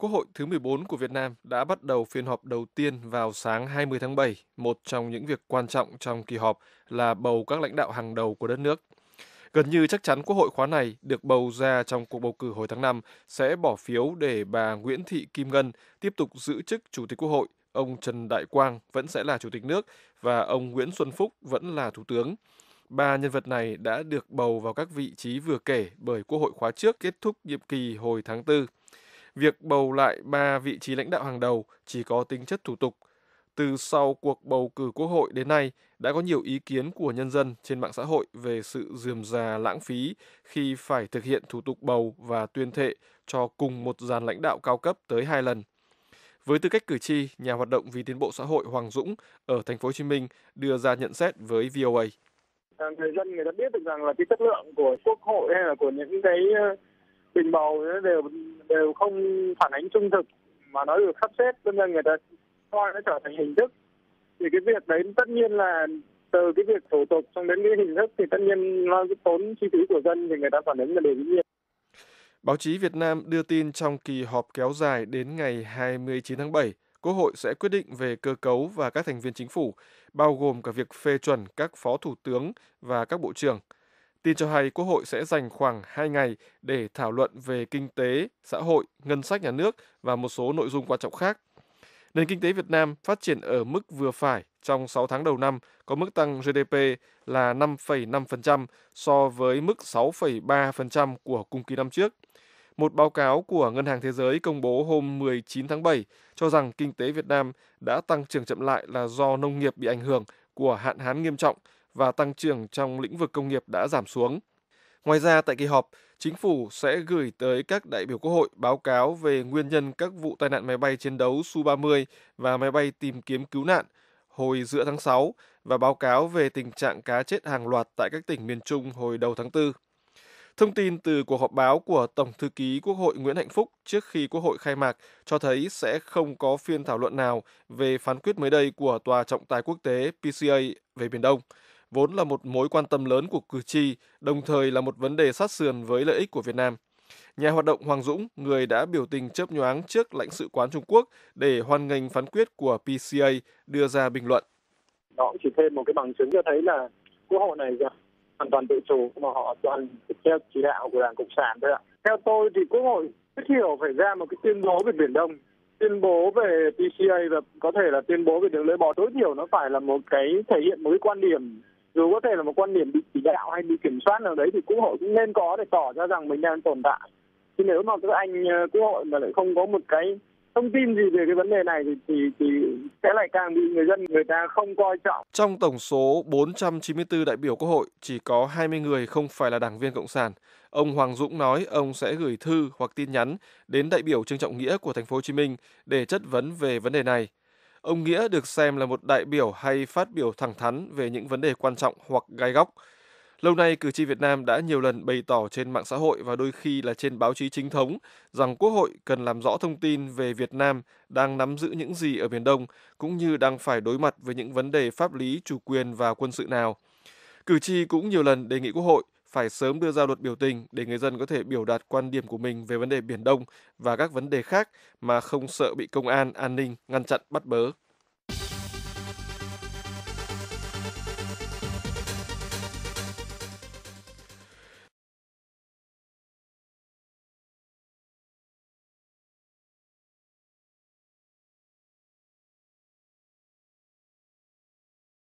Quốc hội thứ 14 của Việt Nam đã bắt đầu phiên họp đầu tiên vào sáng 20 tháng 7. Một trong những việc quan trọng trong kỳ họp là bầu các lãnh đạo hàng đầu của đất nước. Gần như chắc chắn Quốc hội khóa này được bầu ra trong cuộc bầu cử hồi tháng 5 sẽ bỏ phiếu để bà Nguyễn Thị Kim Ngân tiếp tục giữ chức Chủ tịch Quốc hội, ông Trần Đại Quang vẫn sẽ là Chủ tịch nước và ông Nguyễn Xuân Phúc vẫn là Thủ tướng. Ba nhân vật này đã được bầu vào các vị trí vừa kể bởi Quốc hội khóa trước kết thúc nhiệm kỳ hồi tháng 4 việc bầu lại ba vị trí lãnh đạo hàng đầu chỉ có tính chất thủ tục. Từ sau cuộc bầu cử quốc hội đến nay, đã có nhiều ý kiến của nhân dân trên mạng xã hội về sự dườm già lãng phí khi phải thực hiện thủ tục bầu và tuyên thệ cho cùng một dàn lãnh đạo cao cấp tới hai lần. Với tư cách cử tri, nhà hoạt động vì tiến bộ xã hội Hoàng Dũng ở thành phố Hồ Chí Minh đưa ra nhận xét với VOA. Người dân người ta biết được rằng là cái chất lượng của quốc hội hay là của những cái bình bầu đều đều không phản ánh trung thực mà nó được sắp xếp cho nên người ta coi nó trở thành hình thức thì cái việc đấy tất nhiên là từ cái việc thủ tục xong đến cái hình thức thì tất nhiên nó tốn chi phí của dân thì người ta phản ánh là điều dĩ nhiên Báo chí Việt Nam đưa tin trong kỳ họp kéo dài đến ngày 29 tháng 7, Quốc hội sẽ quyết định về cơ cấu và các thành viên chính phủ, bao gồm cả việc phê chuẩn các phó thủ tướng và các bộ trưởng – Tin cho hay Quốc hội sẽ dành khoảng 2 ngày để thảo luận về kinh tế, xã hội, ngân sách nhà nước và một số nội dung quan trọng khác. Nền kinh tế Việt Nam phát triển ở mức vừa phải trong 6 tháng đầu năm, có mức tăng GDP là 5,5% so với mức 6,3% của cùng kỳ năm trước. Một báo cáo của Ngân hàng Thế giới công bố hôm 19 tháng 7 cho rằng kinh tế Việt Nam đã tăng trưởng chậm lại là do nông nghiệp bị ảnh hưởng của hạn hán nghiêm trọng và tăng trưởng trong lĩnh vực công nghiệp đã giảm xuống. Ngoài ra, tại kỳ họp, chính phủ sẽ gửi tới các đại biểu quốc hội báo cáo về nguyên nhân các vụ tai nạn máy bay chiến đấu Su-30 và máy bay tìm kiếm cứu nạn hồi giữa tháng 6 và báo cáo về tình trạng cá chết hàng loạt tại các tỉnh miền Trung hồi đầu tháng 4. Thông tin từ cuộc họp báo của Tổng thư ký Quốc hội Nguyễn Hạnh Phúc trước khi Quốc hội khai mạc cho thấy sẽ không có phiên thảo luận nào về phán quyết mới đây của Tòa trọng tài quốc tế PCA về Biển Đông – vốn là một mối quan tâm lớn của cử tri, đồng thời là một vấn đề sát sườn với lợi ích của Việt Nam. Nhà hoạt động Hoàng Dũng, người đã biểu tình chớp nhoáng trước lãnh sự quán Trung Quốc để hoan nghênh phán quyết của PCA đưa ra bình luận. Đó chỉ thêm một cái bằng chứng cho thấy là quốc hội này hoàn toàn tự chủ mà họ toàn theo chỉ đạo của Đảng Cộng sản thôi ạ. Theo tôi thì quốc hội rất hiểu phải ra một cái tuyên bố về Biển Đông tuyên bố về PCA và có thể là tuyên bố về đường lưỡi bò tối thiểu nó phải là một cái thể hiện một cái quan điểm dù có thể là một quan điểm bị chỉ đạo hay bị kiểm soát nào đấy thì quốc hội cũng nên có để tỏ ra rằng mình đang tồn tại chứ nếu mà các anh ờ, quốc hội mà lại không có một cái thông tin gì về cái vấn đề này thì, thì thì sẽ lại càng bị người dân người ta không coi trọng. Trong tổng số 494 đại biểu Quốc hội chỉ có 20 người không phải là đảng viên cộng sản. Ông Hoàng Dũng nói ông sẽ gửi thư hoặc tin nhắn đến đại biểu Trương Trọng Nghĩa của thành phố Hồ Chí Minh để chất vấn về vấn đề này. Ông Nghĩa được xem là một đại biểu hay phát biểu thẳng thắn về những vấn đề quan trọng hoặc gai góc. Lâu nay, cử tri Việt Nam đã nhiều lần bày tỏ trên mạng xã hội và đôi khi là trên báo chí chính thống rằng Quốc hội cần làm rõ thông tin về Việt Nam đang nắm giữ những gì ở Biển Đông, cũng như đang phải đối mặt với những vấn đề pháp lý, chủ quyền và quân sự nào. Cử tri cũng nhiều lần đề nghị Quốc hội phải sớm đưa ra luật biểu tình để người dân có thể biểu đạt quan điểm của mình về vấn đề Biển Đông và các vấn đề khác mà không sợ bị công an, an ninh ngăn chặn bắt bớ.